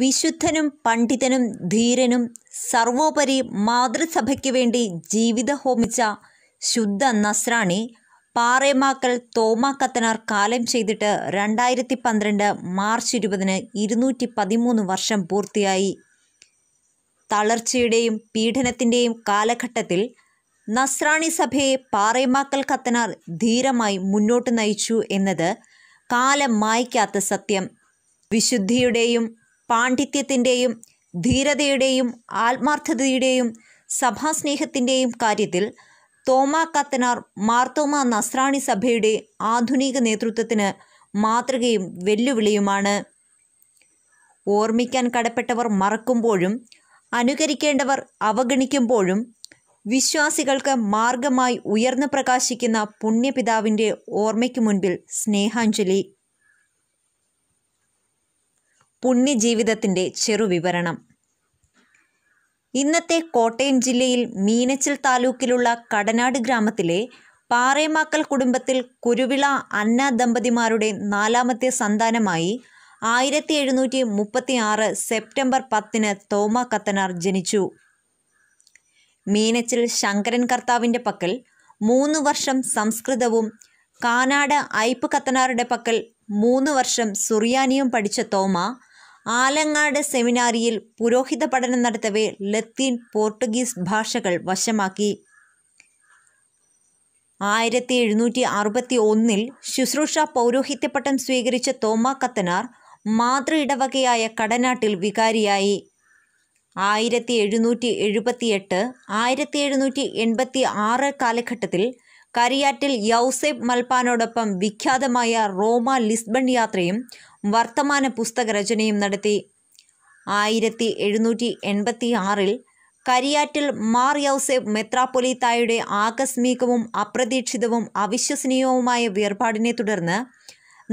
വിശുദ്ധനും പണ്ഡിതനും ധീരനും സർവോപരി മാതൃസഭയ്ക്ക് വേണ്ടി ജീവിത ഹോമിച്ച ശുദ്ധ നസ്രാണി പാറേമാക്കൽ തോമാക്കത്തനാർ കാലം ചെയ്തിട്ട് രണ്ടായിരത്തി പന്ത്രണ്ട് മാർച്ച് ഇരുപതിന് ഇരുന്നൂറ്റി പതിമൂന്ന് വർഷം പൂർത്തിയായി തളർച്ചയുടെയും പീഡനത്തിൻ്റെയും കാലഘട്ടത്തിൽ നസ്രാണി സഭയെ പാറേമാക്കൽ കത്തനാർ ധീരമായി മുന്നോട്ട് നയിച്ചു എന്നത് കാലം മായ്ക്കാത്ത സത്യം വിശുദ്ധിയുടെയും പാണ്ഡിത്യത്തിൻ്റെയും ധീരതയുടെയും ആത്മാർത്ഥതയുടെയും സഭാസ്നേഹത്തിൻ്റെയും കാര്യത്തിൽ തോമാ കത്തനാർ മാർത്തോമ നസ്രാണി സഭയുടെ ആധുനിക നേതൃത്വത്തിന് മാതൃകയും വെല്ലുവിളിയുമാണ് ഓർമ്മിക്കാൻ കടപ്പെട്ടവർ മറക്കുമ്പോഴും അനുകരിക്കേണ്ടവർ അവഗണിക്കുമ്പോഴും വിശ്വാസികൾക്ക് മാർഗമായി ഉയർന്നു പ്രകാശിക്കുന്ന പുണ്യപിതാവിൻ്റെ ഓർമ്മയ്ക്ക് മുൻപിൽ സ്നേഹാഞ്ജലി പുണ്യജീവിതത്തിൻ്റെ ചെറുവിവരണം ഇന്നത്തെ കോട്ടയം ജില്ലയിൽ മീനച്ചിൽ താലൂക്കിലുള്ള കടനാട് ഗ്രാമത്തിലെ പാറേമാക്കൽ കുടുംബത്തിൽ കുരുവിള അന്ന ദമ്പതിമാരുടെ നാലാമത്തെ സന്താനമായി ആയിരത്തി എഴുന്നൂറ്റി മുപ്പത്തി ആറ് സെപ്റ്റംബർ പത്തിന് തോമ കത്തനാർ ജനിച്ചു മീനച്ചിൽ ശങ്കരൻ കർത്താവിൻ്റെ പക്കൽ മൂന്ന് വർഷം സംസ്കൃതവും കാനാട് ഐപ്പ് കത്തനാറുടെ പക്കൽ മൂന്ന് വർഷം സുറിയാനിയും പഠിച്ച തോമ ആലങ്ങാട് സെമിനാറിയിൽ പുരോഹിത പഠനം നടത്തവേ ലത്തീൻ പോർട്ടുഗീസ് ഭാഷകൾ വശമാക്കി ആയിരത്തി എഴുന്നൂറ്റി അറുപത്തി ഒന്നിൽ ശുശ്രൂഷ പൗരോഹിത്യപ്പട്ടം സ്വീകരിച്ച തോമ കത്തനാർ മാതൃ ഇടവകയായ കടനാട്ടിൽ വികാരിയായി ആയിരത്തി എഴുന്നൂറ്റി എഴുപത്തി എട്ട് ആയിരത്തി എഴുന്നൂറ്റി എൺപത്തി ആറ് കാലഘട്ടത്തിൽ കരിയാറ്റിൽ യൗസേബ് മൽപ്പാനോടൊപ്പം വിഖ്യാതമായ റോമ ലിസ്ബൺ യാത്രയും വർത്തമാന പുസ്തക രചനയും നടത്തി ആയിരത്തി എഴുന്നൂറ്റി എൺപത്തി ആറിൽ കരിയാറ്റിൽ മാർ യൗസേബ് മെത്രാപ്പൊലീത്തായുടെ ആകസ്മികവും അപ്രതീക്ഷിതവും അവിശ്വസനീയവുമായ വേർപാടിനെ തുടർന്ന്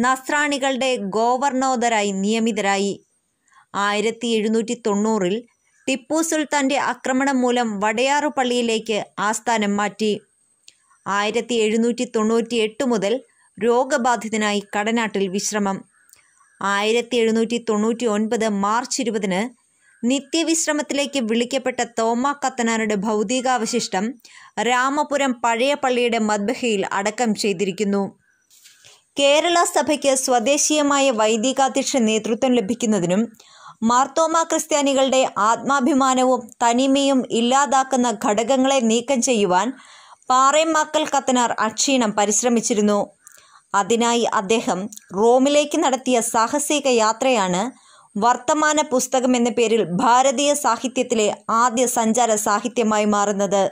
നസ്രാണികളുടെ ഗോവർണോദരായി നിയമിതരായി ആയിരത്തി എഴുന്നൂറ്റി തൊണ്ണൂറിൽ ടിപ്പു സുൽത്താൻ്റെ ആക്രമണം മൂലം വടയാറു പള്ളിയിലേക്ക് ആസ്ഥാനം മാറ്റി ആയിരത്തി എഴുന്നൂറ്റി തൊണ്ണൂറ്റി എട്ട് മുതൽ രോഗബാധിതനായി കടനാട്ടിൽ വിശ്രമം ആയിരത്തി എഴുന്നൂറ്റി തൊണ്ണൂറ്റി ഒൻപത് മാർച്ച് ഇരുപതിന് നിത്യവിശ്രമത്തിലേക്ക് വിളിക്കപ്പെട്ട തോമ കത്തനാരുടെ ഭൗതികാവശിഷ്ടം രാമപുരം പഴയ പള്ളിയുടെ മദ്ബഹയിൽ അടക്കം ചെയ്തിരിക്കുന്നു കേരള സഭയ്ക്ക് സ്വദേശീയമായ വൈദികാധ്യക്ഷ നേതൃത്വം ലഭിക്കുന്നതിനും മാർത്തോമ ക്രിസ്ത്യാനികളുടെ ആത്മാഭിമാനവും തനിമയും ഇല്ലാതാക്കുന്ന ഘടകങ്ങളെ നീക്കം ചെയ്യുവാൻ പാറേമാക്കൽ കത്തനാർ അക്ഷീണം പരിശ്രമിച്ചിരുന്നു അതിനായി അദ്ദേഹം റോമിലേക്ക് നടത്തിയ സാഹസിക യാത്രയാണ് വർത്തമാന പുസ്തകം എന്ന പേരിൽ ഭാരതീയ സാഹിത്യത്തിലെ ആദ്യ സഞ്ചാര സാഹിത്യമായി മാറുന്നത്